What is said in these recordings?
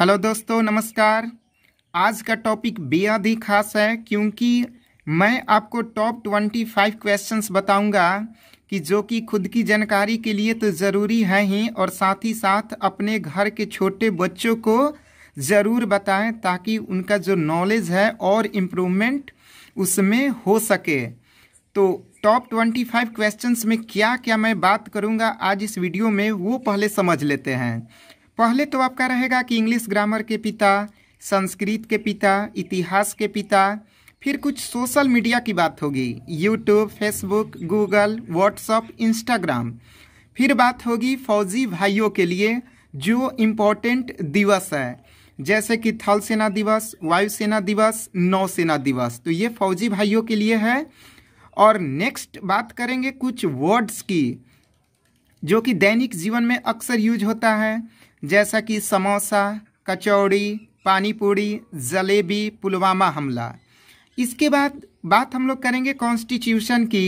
hello दोस्तों नमस्कार आज का टॉपिक बेहद ही खास है क्योंकि मैं आपको टॉप ट्वेंटी फाइव क्वेश्चन बताऊंगा कि जो कि खुद की जानकारी के लिए तो ज़रूरी है ही और साथ ही साथ अपने घर के छोटे बच्चों को ज़रूर बताएं ताकि उनका जो नॉलेज है और इम्प्रूवमेंट उसमें हो सके तो टॉप ट्वेंटी फाइव क्वेश्चन में क्या क्या मैं बात करूँगा आज इस वीडियो में वो पहले समझ लेते हैं पहले तो आपका रहेगा कि इंग्लिश ग्रामर के पिता संस्कृत के पिता इतिहास के पिता फिर कुछ सोशल मीडिया की बात होगी YouTube Facebook Google WhatsApp Instagram फिर बात होगी फौजी भाइयों के लिए जो इम्पोर्टेंट दिवस है जैसे कि थल सेना दिवस वायुसेना दिवस नौसेना दिवस तो ये फौजी भाइयों के लिए है और नेक्स्ट बात करेंगे कुछ वर्ड्स की जो कि दैनिक जीवन में अक्सर यूज होता है जैसा कि समोसा कचौड़ी पानीपूरी जलेबी पुलवामा हमला इसके बाद बात हम लोग करेंगे कॉन्स्टिट्यूशन की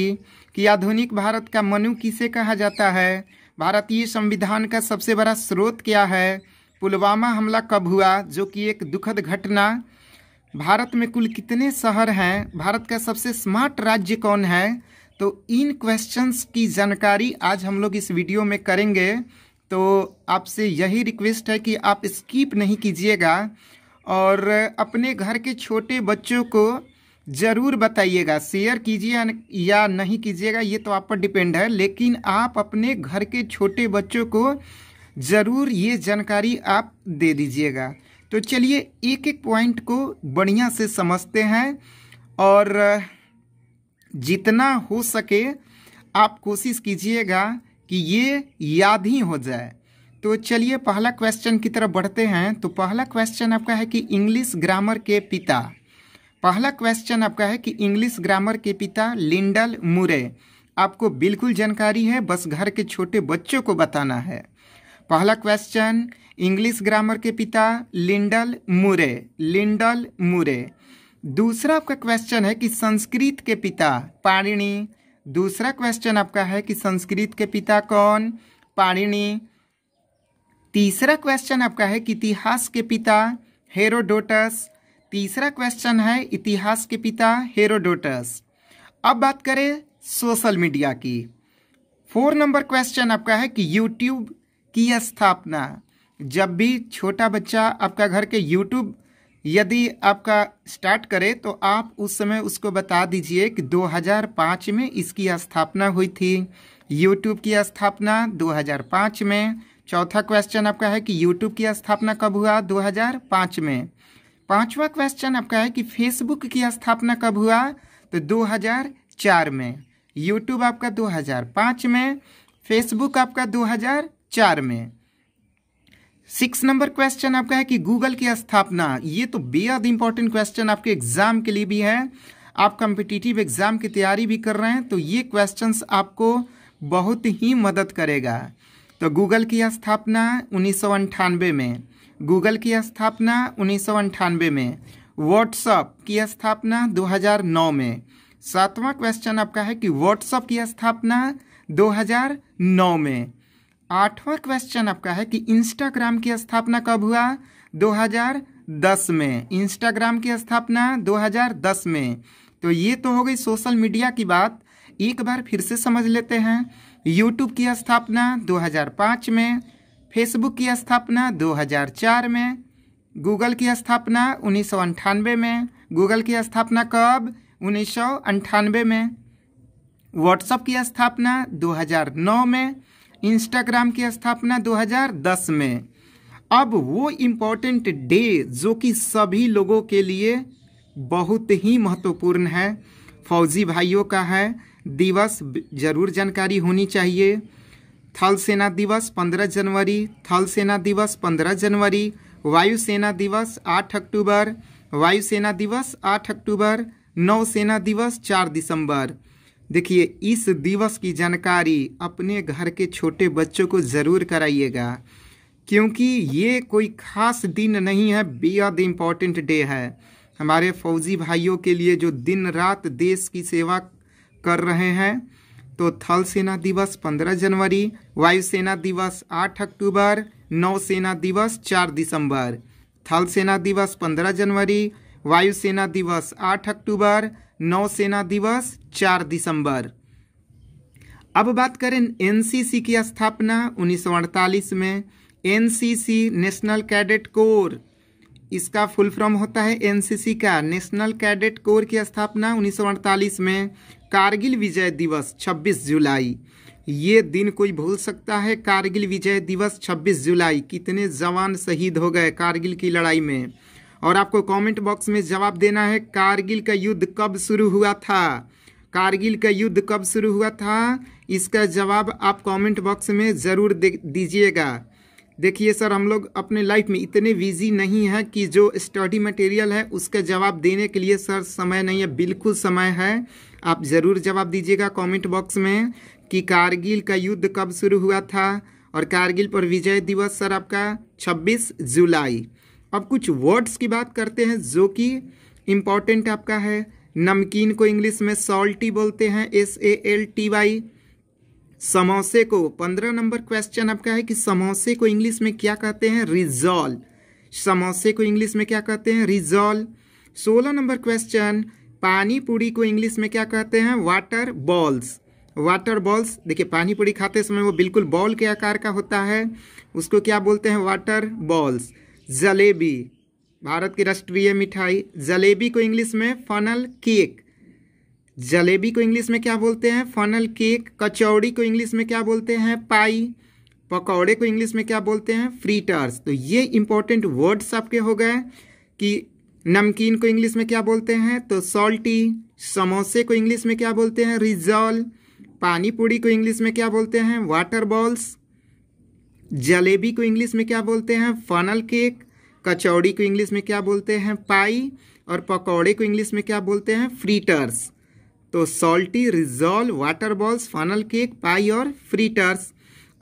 कि आधुनिक भारत का मनु किसे कहा जाता है भारतीय संविधान का सबसे बड़ा स्रोत क्या है पुलवामा हमला कब हुआ जो कि एक दुखद घटना भारत में कुल कितने शहर हैं भारत का सबसे स्मार्ट राज्य कौन है तो इन क्वेश्चंस की जानकारी आज हम लोग इस वीडियो में करेंगे तो आपसे यही रिक्वेस्ट है कि आप स्कीप नहीं कीजिएगा और अपने घर के छोटे बच्चों को ज़रूर बताइएगा शेयर कीजिए या नहीं कीजिएगा ये तो आप पर डिपेंड है लेकिन आप अपने घर के छोटे बच्चों को ज़रूर ये जानकारी आप दे दीजिएगा तो चलिए एक एक पॉइंट को बढ़िया से समझते हैं और जितना हो सके आप कोशिश कीजिएगा कि ये याद ही हो जाए तो चलिए पहला क्वेश्चन की तरफ बढ़ते हैं तो पहला क्वेश्चन आपका है कि इंग्लिश ग्रामर के पिता पहला क्वेश्चन आपका है कि इंग्लिश ग्रामर के पिता लिंडल मुरे आपको बिल्कुल जानकारी है बस घर के छोटे बच्चों को बताना है पहला क्वेश्चन इंग्लिश ग्रामर के पिता लिंडल मुरे लिंडल मुरे दूसरा आपका क्वेश्चन है कि संस्कृत के पिता पाणिनी दूसरा क्वेश्चन आपका है कि संस्कृत के पिता कौन पाणिनि तीसरा क्वेश्चन आपका है कि इतिहास के पिता हेरोडोटस तीसरा क्वेश्चन है इतिहास के पिता हेरोडोटस अब बात करें सोशल मीडिया की फोर नंबर क्वेश्चन आपका है कि यूट्यूब की स्थापना जब भी छोटा बच्चा आपका घर के यूट्यूब यदि आपका स्टार्ट करे तो आप उस समय उसको बता दीजिए कि 2005 में इसकी स्थापना हुई थी यूट्यूब की स्थापना 2005 में चौथा क्वेश्चन आपका है कि यूट्यूब की स्थापना कब हुआ 2005 में पांचवा क्वेश्चन आपका है कि फेसबुक की स्थापना कब हुआ तो 2004 में यूट्यूब आपका 2005 में फेसबुक आपका 2004 में सिक्स नंबर क्वेश्चन आपका है कि गूगल की स्थापना ये तो बेहद इंपॉर्टेंट क्वेश्चन आपके एग्जाम के लिए भी है आप कॉम्पिटिटिव एग्जाम की तैयारी भी कर रहे हैं तो ये क्वेश्चन आपको बहुत ही मदद करेगा तो गूगल की स्थापना उन्नीस में गूगल की स्थापना उन्नीस में व्हाट्सअप की स्थापना 2009 में सातवां क्वेश्चन आपका है कि व्हाट्सअप की स्थापना 2009 में आठवां क्वेश्चन आपका है कि इंस्टाग्राम की स्थापना कब हुआ 2010 में इंस्टाग्राम की स्थापना 2010 में तो ये तो हो गई सोशल मीडिया की बात एक बार फिर से समझ लेते हैं यूट्यूब की स्थापना 2005 में फेसबुक की स्थापना 2004 में गूगल की स्थापना उन्नीस में गूगल की स्थापना कब उन्नीस में व्हाट्सअप की स्थापना 2009 में इंस्टाग्राम की स्थापना 2010 में अब वो इम्पोर्टेंट डे जो कि सभी लोगों के लिए बहुत ही महत्वपूर्ण है फौजी भाइयों का है दिवस जरूर जानकारी होनी चाहिए थल सेना दिवस 15 जनवरी थल सेना दिवस 15 जनवरी वायुसेना दिवस 8 अक्टूबर वायुसेना दिवस 8 अक्टूबर नौसेना दिवस 4 दिसंबर देखिए इस दिवस की जानकारी अपने घर के छोटे बच्चों को ज़रूर कराइएगा क्योंकि ये कोई ख़ास दिन नहीं है बेहद इम्पॉर्टेंट डे है हमारे फौजी भाइयों के लिए जो दिन रात देश की सेवा कर रहे हैं तो थल सेना दिवस 15 जनवरी वायुसेना दिवस 8 अक्टूबर नौसेना दिवस 4 दिसंबर थल सेना दिवस 15 जनवरी वायुसेना दिवस आठ अक्टूबर नौसेना दिवस चार दिसंबर अब बात करें एनसीसी की स्थापना उन्नीस में एनसीसी नेशनल कैडेट कोर इसका फुल फॉर्म होता है एनसीसी का नेशनल कैडेट कोर की स्थापना उन्नीस में कारगिल विजय दिवस 26 जुलाई ये दिन कोई भूल सकता है कारगिल विजय दिवस 26 जुलाई कितने जवान शहीद हो गए कारगिल की लड़ाई में और आपको कमेंट बॉक्स में जवाब देना है कारगिल का युद्ध कब शुरू हुआ था कारगिल का युद्ध कब शुरू हुआ था इसका जवाब आप कमेंट बॉक्स में ज़रूर दे दीजिएगा देखिए सर हम लोग अपने लाइफ में इतने बिजी नहीं है कि जो स्टडी मटेरियल है उसका जवाब देने के लिए सर समय नहीं है बिल्कुल समय है आप ज़रूर जवाब दीजिएगा कमेंट बॉक्स में कि कारगिल का युद्ध कब शुरू हुआ था और कारगिल पर विजय दिवस सर आपका 26 जुलाई अब कुछ वर्ड्स की बात करते हैं जो कि इम्पॉर्टेंट आपका है नमकीन को इंग्लिश में सॉल्टी बोलते हैं S A L T Y समोसे को पंद्रह नंबर क्वेश्चन आपका है कि समोसे को इंग्लिश में क्या कहते हैं रिजॉल समोसे को इंग्लिश में क्या कहते हैं रिजॉल सोलह नंबर क्वेश्चन पानी पूरी को इंग्लिश में क्या कहते हैं वाटर बॉल्स वाटर बॉल्स देखिए पानी पूरी खाते समय वो बिल्कुल बॉल के आकार का होता है उसको क्या बोलते हैं वाटर बॉल्स जलेबी भारत की राष्ट्रीय मिठाई जलेबी को इंग्लिश में फनल केक जलेबी को इंग्लिश में क्या बोलते हैं फनल केक कचौड़ी को इंग्लिश में क्या बोलते हैं पाई पकौड़े को इंग्लिश में क्या बोलते हैं फ्रीटर्स तो ये इंपॉर्टेंट वर्ड्स आपके हो गए कि नमकीन को इंग्लिश में क्या बोलते हैं तो सॉल्टी समोसे को इंग्लिश में क्या बोलते हैं रिजॉल पानी को इंग्लिश में क्या बोलते हैं वाटर बॉल्स जलेबी को इंग्लिश में क्या बोलते हैं फनल केक कचौड़ी को इंग्लिश में क्या बोलते हैं पाई और पकौड़े को इंग्लिश में क्या बोलते हैं फ्रीटर्स तो salty rissole water balls funnel cake pie और फ्रीटर्स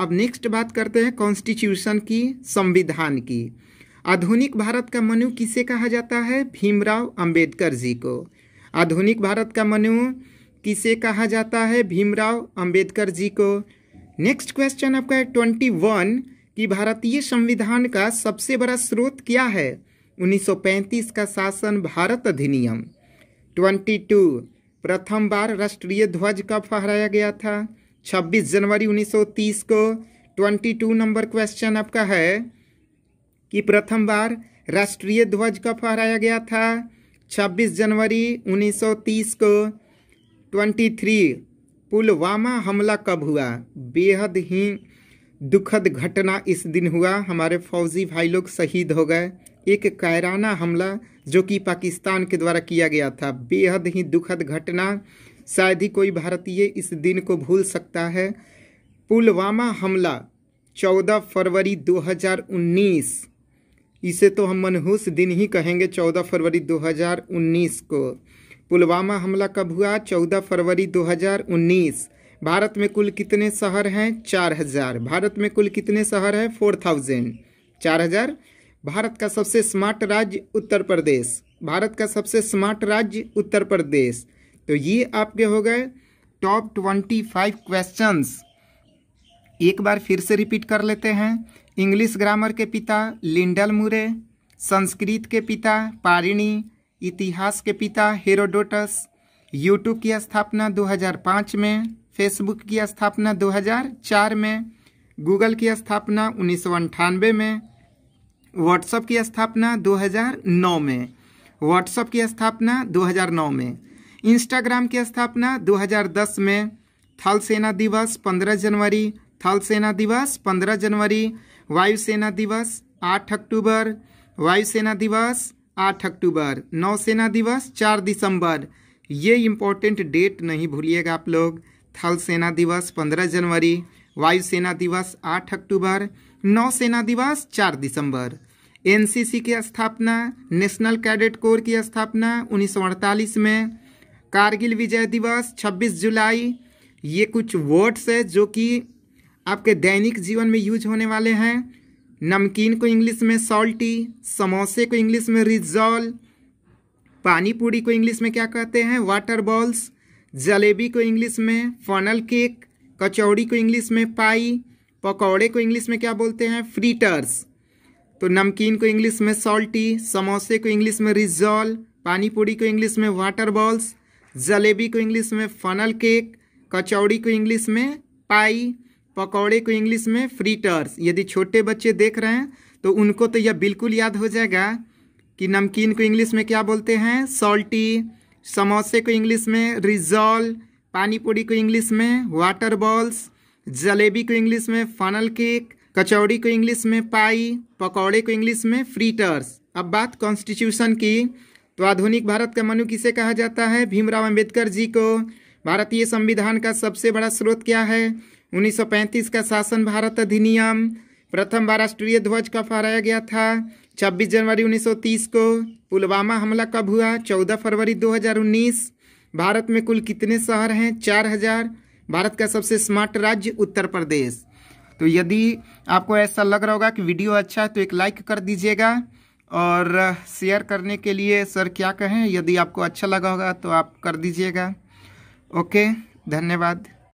अब नेक्स्ट बात करते हैं कॉन्स्टिट्यूशन की संविधान की आधुनिक भारत का मनु किसे कहा जाता है भीमराव अंबेडकर जी को आधुनिक भारत का मनु किसे कहा जाता है भीमराव अंबेडकर जी को नेक्स्ट क्वेश्चन आपका है ट्वेंटी वन कि भारतीय संविधान का सबसे बड़ा स्रोत क्या है 1935 का शासन भारत अधिनियम 22 प्रथम बार राष्ट्रीय ध्वज कब फहराया गया था 26 जनवरी 1930 को 22 नंबर क्वेश्चन आपका है कि प्रथम बार राष्ट्रीय ध्वज कब फहराया गया था 26 जनवरी 1930 को 23 पुलवामा हमला कब हुआ बेहद ही दुखद घटना इस दिन हुआ हमारे फौजी भाई लोग शहीद हो गए एक कायराना हमला जो कि पाकिस्तान के द्वारा किया गया था बेहद ही दुखद घटना शायद ही कोई भारतीय इस दिन को भूल सकता है पुलवामा हमला 14 फरवरी 2019 इसे तो हम मनहूस दिन ही कहेंगे 14 फरवरी 2019 को पुलवामा हमला कब हुआ 14 फरवरी 2019 भारत में कुल कितने शहर हैं 4000 भारत में कुल कितने शहर हैं 4000 हज़ार भारत का सबसे स्मार्ट राज्य उत्तर प्रदेश भारत का सबसे स्मार्ट राज्य उत्तर प्रदेश तो ये आपके हो गए टॉप ट्वेंटी फाइव क्वेश्चंस एक बार फिर से रिपीट कर लेते हैं इंग्लिश ग्रामर के पिता लिंडल मुरे संस्कृत के पिता पारिणी इतिहास के पिता हेरोडोटस यूट्यूब की स्थापना 2005 में फेसबुक की स्थापना 2004 में गूगल की स्थापना उन्नीस में व्हाट्सएप की स्थापना 2009 में व्हाट्सएप की स्थापना 2009 में इंस्टाग्राम की स्थापना 2010 में थल सेना दिवस 15 जनवरी थल सेना दिवस 15 जनवरी वायुसेना दिवस 8 अक्टूबर वायुसेना दिवस आठ अक्टूबर नौसेना दिवस चार दिसंबर ये इम्पोर्टेंट डेट नहीं भूलिएगा आप लोग थल सेना दिवस पंद्रह जनवरी वायुसेना दिवस आठ अक्टूबर नौसेना दिवस चार दिसंबर एनसीसी की स्थापना नेशनल कैडेट कोर की स्थापना उन्नीस में कारगिल विजय दिवस 26 जुलाई ये कुछ वर्ड्स है जो कि आपके दैनिक जीवन में यूज होने वाले हैं नमकीन को इंग्लिश में सॉल्टी समोसे को इंग्लिश में रिजॉल पानी पूरी को इंग्लिश में क्या कहते हैं वाटर बॉल्स जलेबी को इंग्लिश में फनल केक कचौड़ी को इंग्लिश में पाई पकौड़े को इंग्लिश में क्या बोलते हैं फ्रीटर्स तो नमकीन को इंग्लिश में सॉल्टी समोसे को इंग्लिश में रिजॉल पानी पूरी को इंग्लिश में वाटर बॉल्स जलेबी को इंग्लिश में फनल केक कचौड़ी को इंग्लिश में पाई पकौड़े को इंग्लिश में फ्रीटर्स यदि छोटे बच्चे देख रहे हैं तो उनको तो यह बिल्कुल याद हो जाएगा कि नमकीन को इंग्लिश में क्या बोलते हैं सॉल्टी समोसे को इंग्लिश में रिजॉल पानी पूरी को इंग्लिश में वाटर बॉल्स जलेबी को इंग्लिश में फनल केक कचौड़ी को इंग्लिश में पाई पकौड़े को इंग्लिश में फ्रीटर्स अब बात कॉन्स्टिट्यूशन की तो आधुनिक भारत का मनु किसे कहा जाता है भीमराव अम्बेडकर जी को भारतीय संविधान का सबसे बड़ा स्रोत क्या है 1935 का शासन भारत अधिनियम प्रथम बार राष्ट्रीय ध्वज का फहराया गया था 26 जनवरी 1930 को पुलवामा हमला कब हुआ 14 फरवरी 2019 भारत में कुल कितने शहर हैं 4000 भारत का सबसे स्मार्ट राज्य उत्तर प्रदेश तो यदि आपको ऐसा लग रहा होगा कि वीडियो अच्छा है तो एक लाइक कर दीजिएगा और शेयर करने के लिए सर क्या कहें यदि आपको अच्छा लगा होगा तो आप कर दीजिएगा ओके धन्यवाद